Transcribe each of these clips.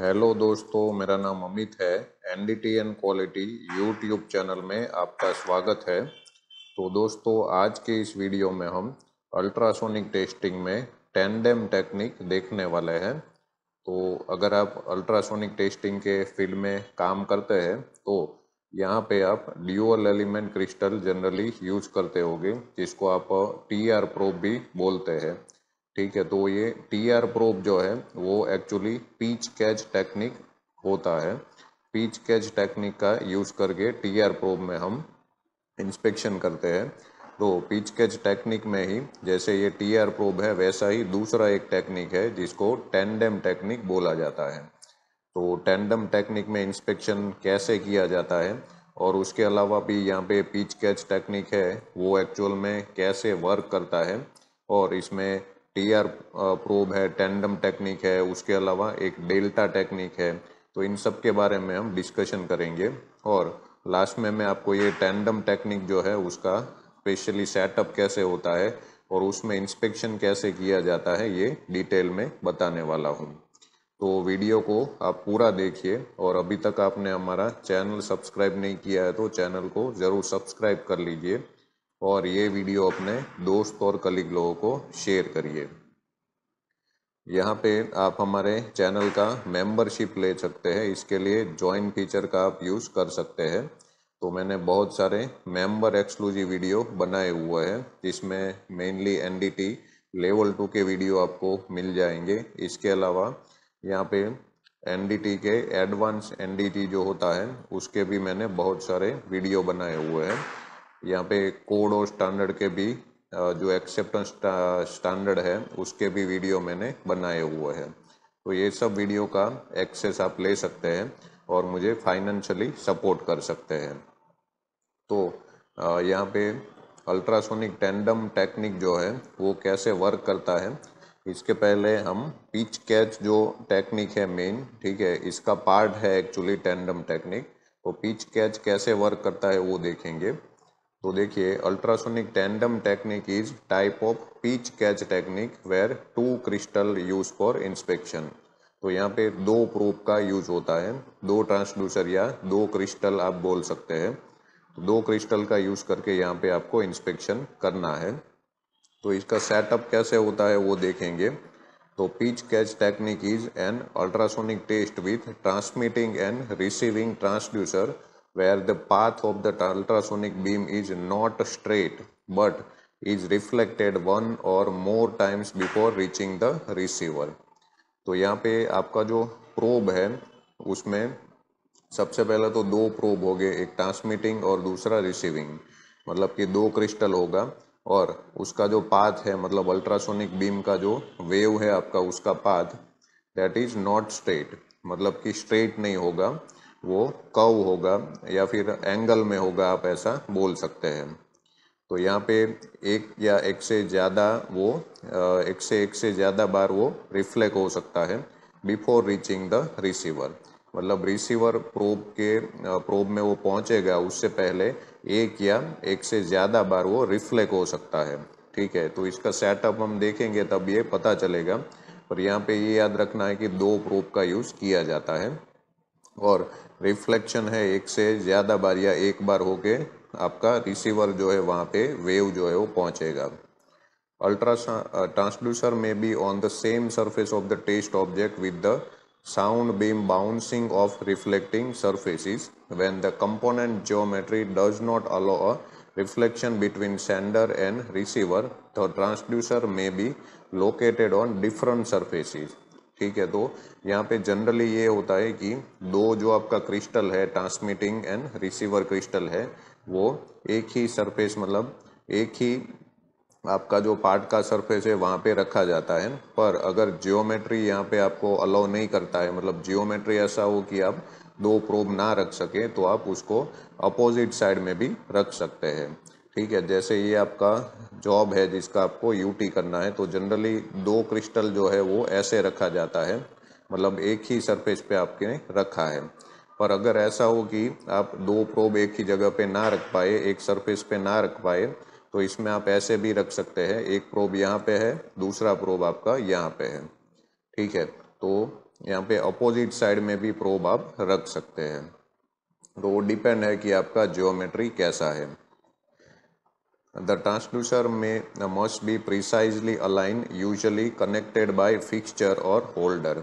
Hello दोस्तों मेरा नाम अमित है N D T and quality YouTube channel में आपका स्वागत है तो दोस्तों आज के इस वीडियो में हम अल्ट्रासोनिक टेस्टिंग में टेंडेम टेक्निक देखने वाले हैं तो अगर आप अल्ट्रासोनिक टेस्टिंग के फील्ड में काम करते हैं तो यहाँ पे आप dual element crystal generally use करते होगे जिसको आप टी आर प्रोब भी बोलते हैं ठीक है तो ये टी आर प्रोप जो है वो एक्चुअली पीच कैच टेक्निक होता है पीच कैच टेक्निक का यूज़ करके टी आर प्रोप में हम इंस्पेक्शन करते हैं तो पीच कैच टेक्निक में ही जैसे ये टी आर प्रोब है वैसा ही दूसरा एक टेक्निक है जिसको टेंडम टेक्निक बोला जाता है तो टेंडम टेक्निक में इंस्पेक्शन कैसे किया जाता है और उसके अलावा भी यहाँ पे पीच कैच टेक्निक है वो एक्चुअल में कैसे वर्क करता है और इसमें टी आर प्रोब है टेंडम टेक्निक है उसके अलावा एक डेल्टा टेक्निक है तो इन सब के बारे में हम डिस्कशन करेंगे और लास्ट में मैं आपको ये टेंडम टेक्निक जो है उसका स्पेशली सेटअप कैसे होता है और उसमें इंस्पेक्शन कैसे किया जाता है ये डिटेल में बताने वाला हूँ तो वीडियो को आप पूरा देखिए और अभी तक आपने हमारा चैनल सब्सक्राइब नहीं किया है तो चैनल को ज़रूर सब्सक्राइब कर लीजिए और ये वीडियो अपने दोस्त और कलीग लोगों को शेयर करिए यहाँ पे आप हमारे चैनल का मेंबरशिप ले सकते हैं इसके लिए ज्वाइन फीचर का आप यूज़ कर सकते हैं तो मैंने बहुत सारे मेंबर एक्सक्लूसिव वीडियो बनाए हुए हैं जिसमें मेनली एनडीटी लेवल टू के वीडियो आपको मिल जाएंगे इसके अलावा यहाँ पे एनडीटी के एडवांस एनडीटी जो होता है उसके भी मैंने बहुत सारे वीडियो बनाए हुए हैं यहाँ पे कोड और स्टैंडर्ड के भी जो एक्सेप्टेंस स्टैंडर्ड है उसके भी वीडियो मैंने बनाए हुए हैं तो ये सब वीडियो का एक्सेस आप ले सकते हैं और मुझे फाइनेंशियली सपोर्ट कर सकते हैं तो यहाँ पे अल्ट्रासोनिक टेंडम टेक्निक जो है वो कैसे वर्क करता है इसके पहले हम पिच कैच जो टेक्निक है मेन ठीक है इसका पार्ट है एक्चुअली टेंडम टेक्निक तो पिच कैच कैसे वर्क करता है वो देखेंगे तो देखिए ultrasonic tandem technique is type of pitch catch technique where two crystal use for inspection तो यहाँ पे दो प्रूप का यूज होता है दो ट्रांसड्यूसर या दो क्रिस्टल आप बोल सकते हैं तो दो क्रिस्टल का यूज करके यहाँ पे आपको इंस्पेक्शन करना है तो इसका सेटअप कैसे होता है वो देखेंगे तो pitch catch technique is an ultrasonic test with transmitting and receiving transducer where the path of that ultrasonic beam is not straight but is reflected one or more times before reaching the receiver. तो यहाँ पे आपका जो probe है उसमें सबसे पहले तो दो प्रोब हो गए एक ट्रांसमिटिंग और दूसरा रिसीविंग मतलब कि दो क्रिस्टल होगा और उसका जो पाथ है मतलब अल्ट्रासोनिक बीम का जो वेव है आपका उसका path that is not straight मतलब कि स्ट्रेट नहीं होगा वो कव होगा या फिर एंगल में होगा आप ऐसा बोल सकते हैं तो यहाँ पे एक या एक से ज़्यादा वो एक से एक से ज़्यादा बार वो रिफ्लेक्ट हो सकता है बिफोर रीचिंग द रिसीवर मतलब रिसीवर प्रोब के प्रोब में वो पहुँचेगा उससे पहले एक या एक से ज़्यादा बार वो रिफ्लेक्ट हो सकता है ठीक है तो इसका सेटअप हम देखेंगे तब ये पता चलेगा पर यहाँ पे ये याद रखना है कि दो प्रोब का यूज़ किया जाता है और रिफ्लेक्शन है एक से ज़्यादा बार या एक बार होके आपका रिसीवर जो है वहाँ पे वेव जो है वो पहुँचेगा ultrasonic transducer may be on the same surface of the test object with the sound beam bouncing off reflecting surfaces when the component geometry does not allow a reflection between sender and receiver the transducer may be located on different surfaces ठीक है तो यहाँ पे generally ये होता है कि दो जो आपका क्रिस्टल है ट्रांसमिटिंग एंड रिसीवर क्रिस्टल है वो एक ही सरफेस मतलब एक ही आपका जो पार्ट का सरफेस है वहाँ पे रखा जाता है पर अगर जियोमेट्री यहाँ पे आपको अलाउ नहीं करता है मतलब जियोमेट्री ऐसा हो कि आप दो प्रोब ना रख सके तो आप उसको अपोजिट साइड में भी रख सकते हैं ठीक है जैसे ये आपका जॉब है जिसका आपको यूटी करना है तो जनरली दो क्रिस्टल जो है वो ऐसे रखा जाता है मतलब एक ही सरफेस पे आपके रखा है पर अगर ऐसा हो कि आप दो प्रोब एक ही जगह पे ना रख पाए एक सरफेस पे ना रख पाए तो इसमें आप ऐसे भी रख सकते हैं एक प्रोब यहाँ पे है दूसरा प्रोब आपका यहाँ पे है ठीक है तो यहाँ पे अपोजिट साइड में भी प्रोब आप रख सकते हैं तो वो डिपेंड है कि आपका ज्योमेट्री कैसा है The transducer may uh, must be precisely aligned, usually connected by fixture or holder.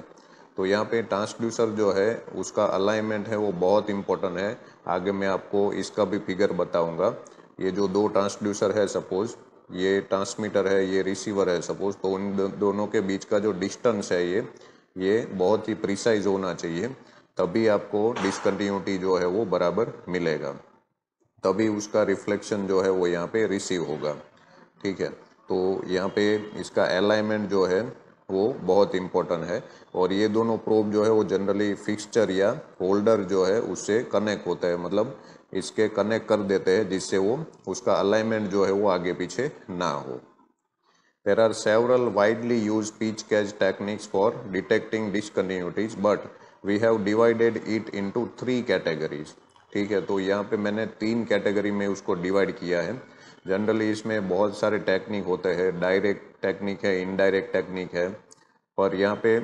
तो यहाँ पे ट्रांसड्यूसर जो है उसका अलाइनमेंट है वो बहुत इम्पोर्टेंट है आगे मैं आपको इसका भी फिगर बताऊंगा ये जो दो ट्रांसड्यूसर है सपोज़ ये ट्रांसमीटर है ये रिसीवर है सपोज़ तो उन दोनों के बीच का जो डिस्टेंस है ये ये बहुत ही प्रिसाइज होना चाहिए तभी आपको डिसकन्टीन्यूटी जो है वो बराबर मिलेगा तभी उसका रिफ्लेक्शन जो है वो यहाँ पे रिसीव होगा ठीक है तो यहाँ पे इसका अलाइनमेंट जो है वो बहुत इम्पोर्टेंट है और ये दोनों प्रोब जो है वो जनरली फिक्सचर या होल्डर जो है उससे कनेक्ट होता है मतलब इसके कनेक्ट कर देते हैं जिससे वो उसका अलाइनमेंट जो है वो आगे पीछे ना हो there are several widely use pitch catch techniques for detecting discontinuities but we have divided it into three categories ठीक है तो यहाँ पे मैंने तीन कैटेगरी में उसको डिवाइड किया है जनरली इसमें बहुत सारे टेक्निक होते हैं डायरेक्ट टेक्निक है इनडायरेक्ट टेक्निक है और यहाँ पे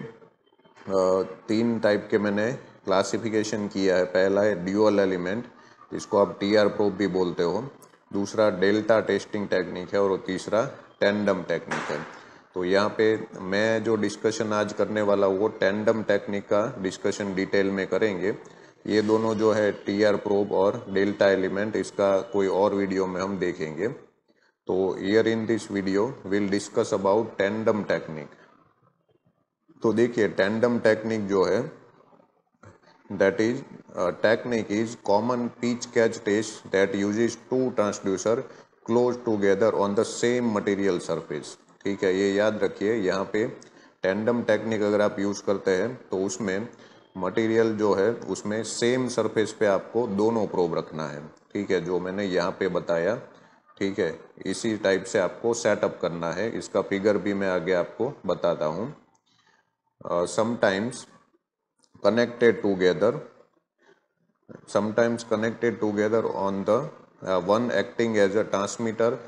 तीन टाइप के मैंने क्लासिफिकेशन किया है पहला है ड्यूअल एलिमेंट इसको आप टी आर प्रोप भी बोलते हो दूसरा डेल्टा टेस्टिंग टेक्निक है और तीसरा टेंडम टेक्निक है तो यहाँ पे मैं जो डिस्कशन आज करने वाला वो टेंडम टेक्निक का डिस्कशन डिटेल में करेंगे ये दोनों जो है टी आर प्रोब और डेल्टा एलिमेंट इसका कोई और वीडियो में हम देखेंगे तो here in this video will discuss about tandem technique तो देखिए टेंडम टेक्निक जो है that is technique is common pitch catch test that use two transducer close together on the same same material ठीक है ये याद रखिए यहाँ पे टेंडम टेक्निक अगर आप यूज़ करते हैं तो उसमें मटेरियल जो है उसमें सेम सरफेस पे आपको दोनों प्रोब रखना है ठीक है जो मैंने यहाँ पे बताया ठीक है इसी टाइप से आपको सेटअप करना है इसका फिगर भी मैं आगे आपको बताता हूँ sometimes connected together sometimes connected together on the one acting as a transmitter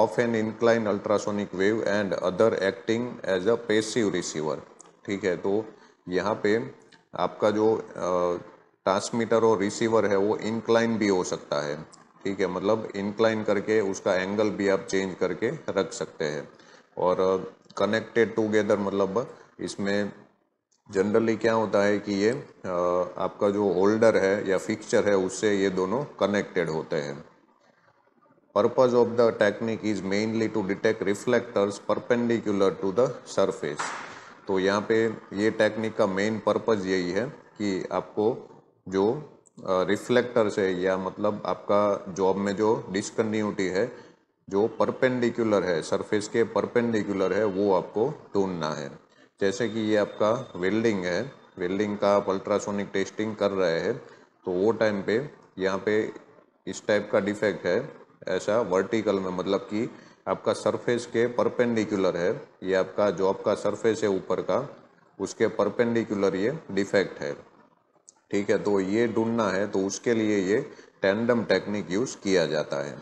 of an incline ultrasonic wave and other acting as a passive receiver ठीक है तो यहाँ पे आपका जो ट्रांसमीटर और रिसीवर है वो इंक्लाइन भी हो सकता है ठीक है मतलब इंक्लाइन करके उसका एंगल भी आप चेंज करके रख सकते हैं और कनेक्टेड टुगेदर मतलब इसमें जनरली क्या होता है कि ये आपका जो होल्डर है या फिक्सचर है उससे ये दोनों कनेक्टेड होते हैं purpose of the technique is mainly to detect reflectors perpendicular to the surface तो यहाँ पे ये टेक्निक का मेन पर्पज़ यही है कि आपको जो रिफ्लेक्टर्स है या मतलब आपका जॉब में जो डिसकन्यूटी है जो परपेंडिकुलर है सरफेस के परपेंडिकुलर है वो आपको ढूंढना है जैसे कि ये आपका वेल्डिंग है वेल्डिंग का आप अल्ट्रासोनिक टेस्टिंग कर रहे हैं तो वो टाइम पे यहाँ पे इस टाइप का डिफेक्ट है ऐसा वर्टिकल में मतलब कि आपका सरफेस के परपेंडिकुलर है ये आपका जो आपका सरफेस है ऊपर का उसके परपेंडिकुलर ये डिफेक्ट है ठीक है तो ये ढूंढना है तो उसके लिए ये टेंडम टेक्निक यूज़ किया जाता है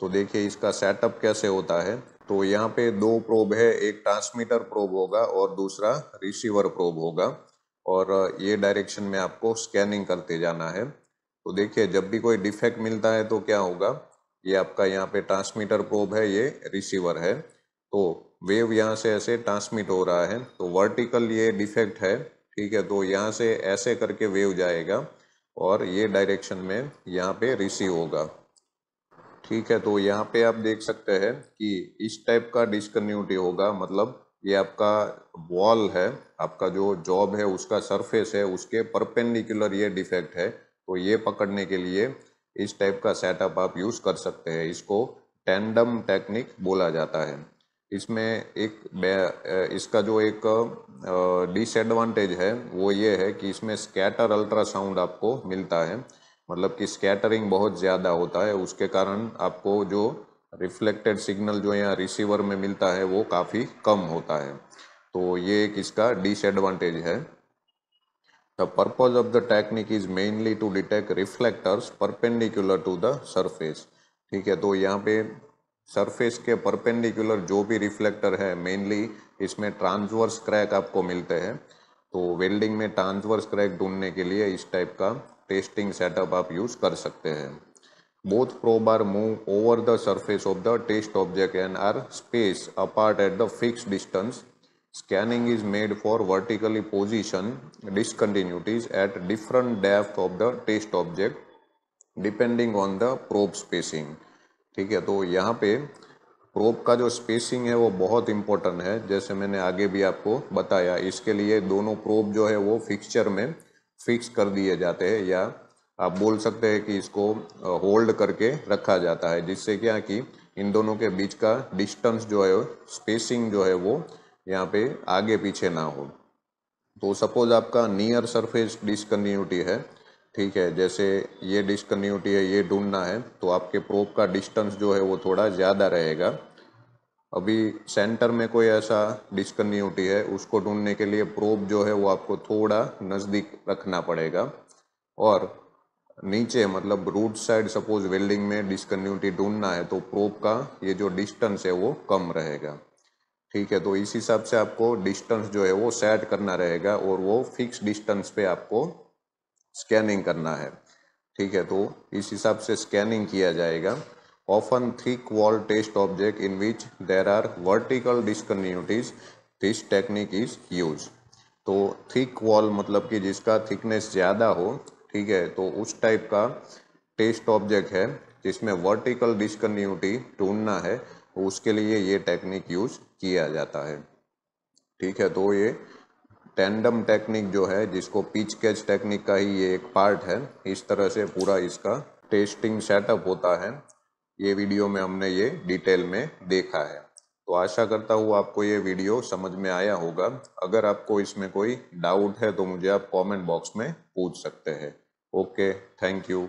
तो देखिए इसका सेटअप कैसे होता है तो यहाँ पे दो प्रोब है एक ट्रांसमीटर प्रोब होगा और दूसरा रिसीवर प्रोब होगा और ये डायरेक्शन में आपको स्कैनिंग करते जाना है तो देखिए जब भी कोई डिफेक्ट मिलता है तो क्या होगा ये आपका यहाँ पे ट्रांसमीटर प्रोब है ये रिसीवर है तो वेव यहाँ से ऐसे ट्रांसमिट हो रहा है तो वर्टिकल ये डिफेक्ट है ठीक है तो यहाँ से ऐसे करके वेव जाएगा और ये डायरेक्शन में यहाँ पे रिसीव होगा ठीक है तो यहाँ पे आप देख सकते हैं कि इस टाइप का डिस्कन्यूटी होगा मतलब ये आपका वॉल है आपका जो जॉब है उसका सरफेस है उसके परपेंडिकुलर ये डिफेक्ट है तो ये पकड़ने के लिए इस टाइप का सेटअप आप यूज़ कर सकते हैं इसको टेंडम टेक्निक बोला जाता है इसमें एक इसका जो एक डिसएडवांटेज है वो ये है कि इसमें स्कैटर अल्ट्रासाउंड आपको मिलता है मतलब कि स्कैटरिंग बहुत ज़्यादा होता है उसके कारण आपको जो रिफ्लेक्टेड सिग्नल जो यहाँ रिसीवर में मिलता है वो काफ़ी कम होता है तो ये एक इसका डिसएडवांटेज है the purpose of the technique is mainly to detect reflectors perpendicular to the surface ठीक है तो यहाँ पे सरफेस के परपेंडिकुलर जो भी रिफ्लेक्टर है मेनली इसमें ट्रांसवर्स क्रैक आपको मिलते हैं तो वेल्डिंग में ट्रांसवर्स क्रैक ढूंढने के लिए इस टाइप का टेस्टिंग सेटअप आप यूज कर सकते हैं both probe are move over the surface of the test object and are space apart at the fix distance Scanning is made for vertically position discontinuities at different depth of the test object depending on the probe spacing ठीक है तो यहाँ पे probe का जो spacing है वो बहुत इम्पोर्टेंट है जैसे मैंने आगे भी आपको बताया इसके लिए दोनों प्रोब जो है वो फिक्सचर में फिक्स कर दिए जाते हैं या आप बोल सकते हैं कि इसको होल्ड करके रखा जाता है जिससे क्या कि इन दोनों के बीच का डिस्टेंस जो है स्पेसिंग जो है वो यहाँ पे आगे पीछे ना हो तो सपोज आपका नियर सरफेस डिसकन्यूटी है ठीक है जैसे ये डिसकन्यूटी है ये ढूंढना है तो आपके प्रोप का डिस्टेंस जो है वो थोड़ा ज़्यादा रहेगा अभी सेंटर में कोई ऐसा डिसकन्यूटी है उसको ढूंढने के लिए प्रोप जो है वो आपको थोड़ा नज़दीक रखना पड़ेगा और नीचे मतलब रूट साइड सपोज वेल्डिंग में डिसकन्यूटी ढूंढना है तो प्रोप का ये जो डिस्टेंस है वो कम रहेगा ठीक है तो इस हिसाब से आपको डिस्टेंस जो है वो सेट करना रहेगा और वो फिक्स डिस्टेंस पे आपको स्कैनिंग करना है ठीक है तो इस हिसाब से स्कैनिंग किया जाएगा often thick wall test object in which there are vertical discontinuities this technique is use तो थिक वॉल मतलब कि जिसका थिकनेस ज़्यादा हो ठीक है तो उस टाइप का टेस्ट ऑब्जेक्ट है जिसमें वर्टिकल डिस्कन्यूटी ढूंढना है उसके लिए ये टेक्निक यूज़ किया जाता है ठीक है तो ये टेंडम टेक्निक जो है जिसको पिच कैच टेक्निक का ही ये एक पार्ट है इस तरह से पूरा इसका टेस्टिंग सेटअप होता है ये वीडियो में हमने ये डिटेल में देखा है तो आशा करता हूँ आपको ये वीडियो समझ में आया होगा अगर आपको इसमें कोई डाउट है तो मुझे आप कमेंट बॉक्स में पूछ सकते हैं ओके थैंक यू